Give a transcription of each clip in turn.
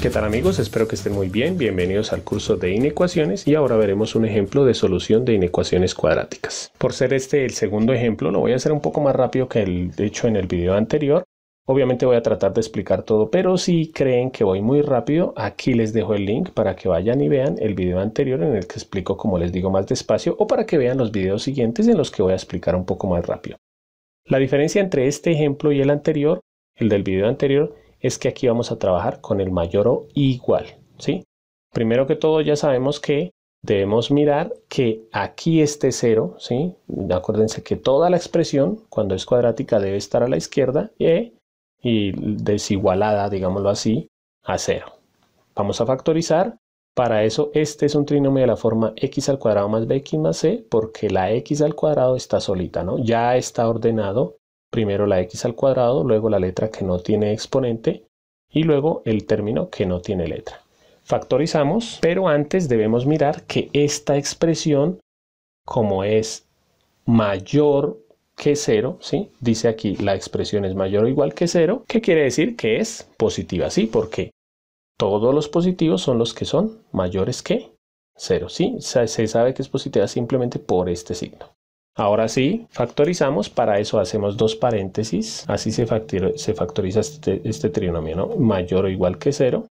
¿Qué tal amigos? Espero que estén muy bien. Bienvenidos al curso de inecuaciones y ahora veremos un ejemplo de solución de inecuaciones cuadráticas. Por ser este el segundo ejemplo, lo voy a hacer un poco más rápido que el hecho en el video anterior. Obviamente voy a tratar de explicar todo, pero si creen que voy muy rápido, aquí les dejo el link para que vayan y vean el video anterior en el que explico como les digo más despacio o para que vean los videos siguientes en los que voy a explicar un poco más rápido. La diferencia entre este ejemplo y el anterior, el del video anterior, es que aquí vamos a trabajar con el mayor o igual, ¿sí? Primero que todo ya sabemos que debemos mirar que aquí esté cero, ¿sí? Acuérdense que toda la expresión cuando es cuadrática debe estar a la izquierda ¿eh? y, desigualada, digámoslo así, a cero. Vamos a factorizar. Para eso este es un trinomio de la forma x al cuadrado más bx más c porque la x al cuadrado está solita, ¿no? Ya está ordenado primero la x al cuadrado, luego la letra que no tiene exponente y luego el término que no tiene letra. Factorizamos, pero antes debemos mirar que esta expresión, como es mayor que 0, ¿sí? dice aquí la expresión es mayor o igual que 0, ¿qué quiere decir que es positiva, ¿sí? porque todos los positivos son los que son mayores que 0, ¿sí? se sabe que es positiva simplemente por este signo. Ahora sí, factorizamos, para eso hacemos dos paréntesis, así se, factoriza este, este trinomio, mayor o igual que 0.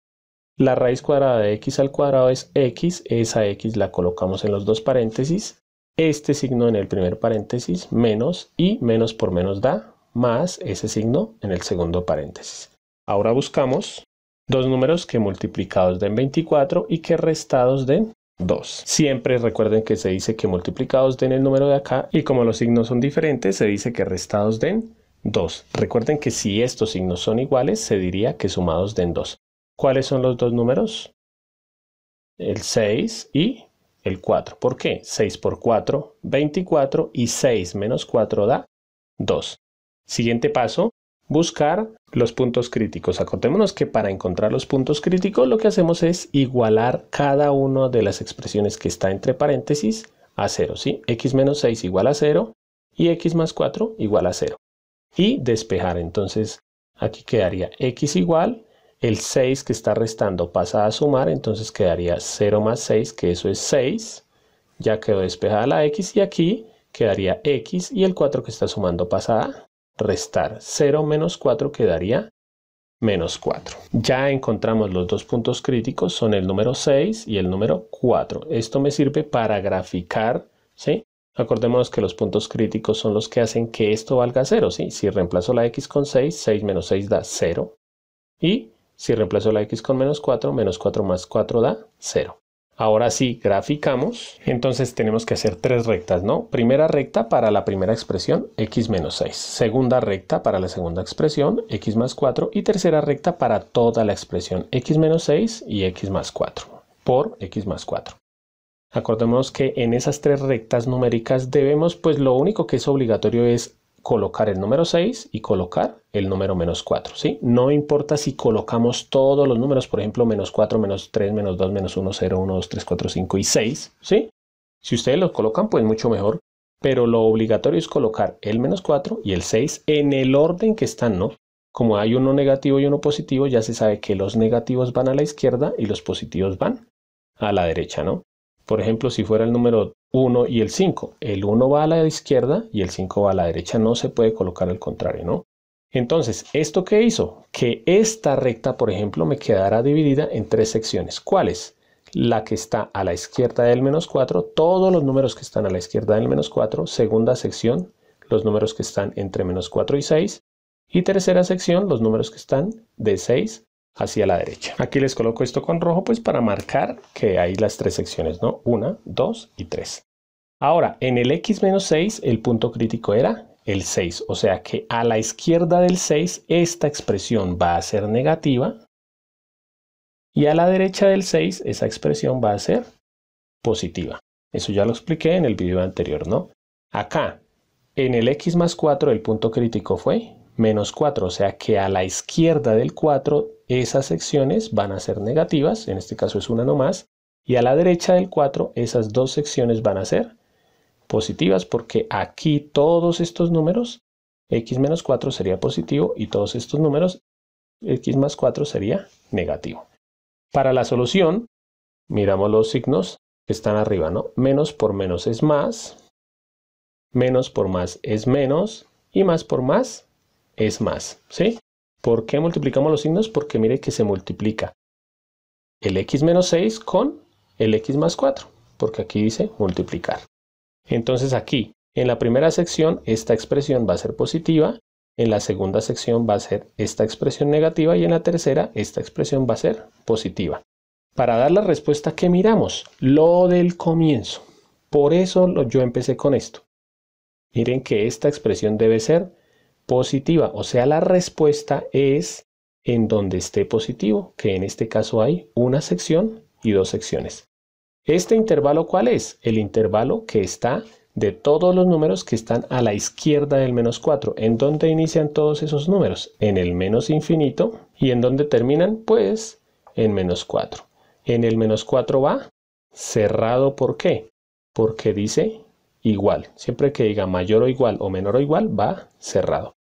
La raíz cuadrada de x al cuadrado es x, esa x la colocamos en los dos paréntesis, este signo en el primer paréntesis, menos, y menos por menos da, más ese signo en el segundo paréntesis. Ahora buscamos dos números que multiplicados den 24 y que restados den 2. Siempre recuerden que se dice que multiplicados den el número de acá y como los signos son diferentes, se dice que restados den 2. Recuerden que si estos signos son iguales, se diría que sumados den 2. ¿Cuáles son los dos números? El 6 y el 4. ¿Por qué? 6 por 4, 24 y 6 menos 4 da 2. Siguiente paso, buscar los puntos críticos. Acordémonos que para encontrar los puntos críticos lo que hacemos es igualar cada una de las expresiones que está entre paréntesis a 0, x menos 6 igual a 0 y x más 4 igual a 0. Y despejar, entonces aquí quedaría x igual, el 6 que está restando pasa a sumar, entonces quedaría 0 más 6, que eso es 6, ya quedó despejada la x y aquí quedaría x y el 4 que está sumando pasa a restar 0 menos 4 quedaría menos 4. Ya encontramos los dos puntos críticos, son el número 6 y el número 4. Esto me sirve para graficar, ¿sí? Acordémonos que los puntos críticos son los que hacen que esto valga 0, ¿sí? Si reemplazo la x con 6, 6 menos 6 da 0. Y si reemplazo la x con menos 4, menos 4 más 4 da 0. Ahora sí, graficamos. Entonces tenemos que hacer tres rectas, ¿no? Primera recta para la primera expresión, x menos 6. Segunda recta para la segunda expresión, x más 4. Y tercera recta para toda la expresión, x menos 6 y x más 4, por x más 4. Acordémonos que en esas tres rectas numéricas debemos, pues lo único que es obligatorio es colocar el número 6 y colocar el número menos 4. ¿sí? No importa si colocamos todos los números, por ejemplo, menos 4, menos 3, menos 2, menos 1, 0, 1, 2, 3, 4, 5 y 6. ¿sí? Si ustedes los colocan, pues mucho mejor. Pero lo obligatorio es colocar el menos 4 y el 6 en el orden que están, ¿no? Como hay uno negativo y uno positivo, ya se sabe que los negativos van a la izquierda y los positivos van a la derecha, ¿no? Por ejemplo, si fuera el número 1 y el 5. El 1 va a la izquierda y el 5 va a la derecha. No se puede colocar al contrario, ¿no? Entonces, ¿esto qué hizo? Que esta recta, por ejemplo, me quedará dividida en tres secciones. ¿Cuáles? La que está a la izquierda del menos 4, todos los números que están a la izquierda del menos 4, segunda sección, los números que están entre menos 4 y 6, y tercera sección, los números que están de 6 hacia la derecha. Aquí les coloco esto con rojo pues para marcar que hay las tres secciones, ¿no? Una, dos y tres. Ahora, en el x-6 menos el punto crítico era el 6, o sea que a la izquierda del 6 esta expresión va a ser negativa y a la derecha del 6 esa expresión va a ser positiva. Eso ya lo expliqué en el video anterior, ¿no? Acá, en el x más 4 el punto crítico fue menos 4, o sea que a la izquierda del 4 esas secciones van a ser negativas, en este caso es una no más, y a la derecha del 4 esas dos secciones van a ser positivas porque aquí todos estos números, x menos 4 sería positivo y todos estos números, x más 4 sería negativo. Para la solución, miramos los signos que están arriba, ¿no? Menos por menos es más, menos por más es menos y más por más es más, ¿sí? ¿Por qué multiplicamos los signos? Porque mire que se multiplica el x menos 6 con el x más 4, porque aquí dice multiplicar. Entonces aquí, en la primera sección, esta expresión va a ser positiva, en la segunda sección va a ser esta expresión negativa y en la tercera esta expresión va a ser positiva. Para dar la respuesta que miramos, lo del comienzo. Por eso yo empecé con esto. Miren que esta expresión debe ser positiva, o sea, la respuesta es en donde esté positivo, que en este caso hay una sección y dos secciones. ¿Este intervalo cuál es? El intervalo que está de todos los números que están a la izquierda del menos 4. ¿En dónde inician todos esos números? En el menos infinito. ¿Y en dónde terminan? Pues en menos 4. En el menos 4 va cerrado. ¿Por qué? Porque dice igual. Siempre que diga mayor o igual o menor o igual va cerrado.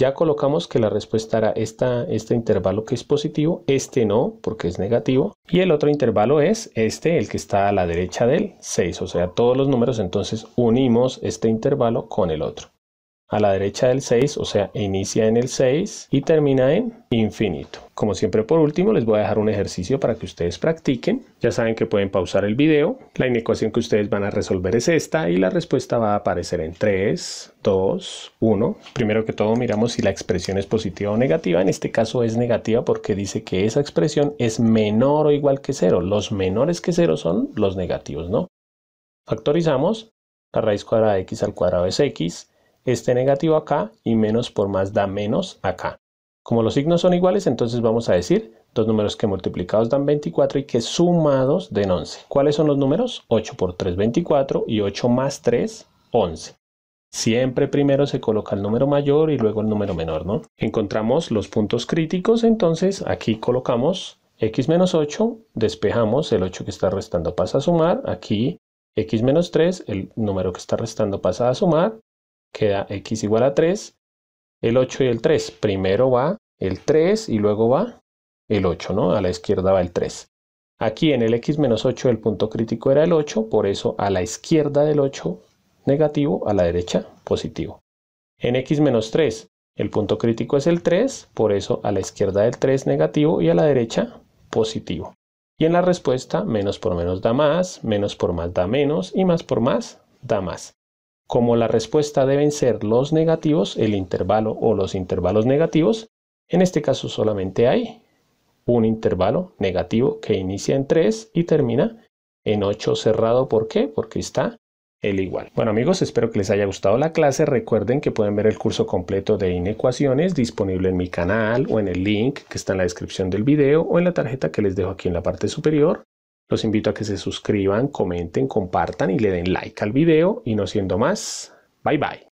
Ya colocamos que la respuesta era este intervalo que es positivo, este no, porque es negativo, y el otro intervalo es este, el que está a la derecha del 6, o sea, todos los números, entonces unimos este intervalo con el otro a la derecha del 6, o sea, inicia en el 6 y termina en infinito. Como siempre por último les voy a dejar un ejercicio para que ustedes practiquen. Ya saben que pueden pausar el video. La inecuación que ustedes van a resolver es esta y la respuesta va a aparecer en 3, 2, 1. Primero que todo miramos si la expresión es positiva o negativa. En este caso es negativa porque dice que esa expresión es menor o igual que 0. Los menores que 0 son los negativos, ¿no? Factorizamos. La raíz cuadrada de x al cuadrado es x este negativo acá y menos por más da menos acá. Como los signos son iguales, entonces vamos a decir dos números que multiplicados dan 24 y que sumados den 11. ¿Cuáles son los números? 8 por 3, 24 y 8 más 3, 11. Siempre primero se coloca el número mayor y luego el número menor, ¿no? Encontramos los puntos críticos, entonces aquí colocamos x menos 8, despejamos el 8 que está restando pasa a sumar, aquí x menos 3, el número que está restando pasa a sumar, queda x igual a 3, el 8 y el 3. Primero va el 3 y luego va el 8, ¿no? A la izquierda va el 3. Aquí en el x menos 8 el punto crítico era el 8, por eso a la izquierda del 8 negativo, a la derecha positivo. En x menos 3 el punto crítico es el 3, por eso a la izquierda del 3 negativo y a la derecha positivo. Y en la respuesta menos por menos da más, menos por más da menos y más por más da más. Como la respuesta deben ser los negativos, el intervalo o los intervalos negativos, en este caso solamente hay un intervalo negativo que inicia en 3 y termina en 8 cerrado. ¿Por qué? Porque está el igual. Bueno amigos, espero que les haya gustado la clase. Recuerden que pueden ver el curso completo de inecuaciones disponible en mi canal o en el link que está en la descripción del video o en la tarjeta que les dejo aquí en la parte superior. Los invito a que se suscriban, comenten, compartan y le den like al video. Y no siendo más, bye bye.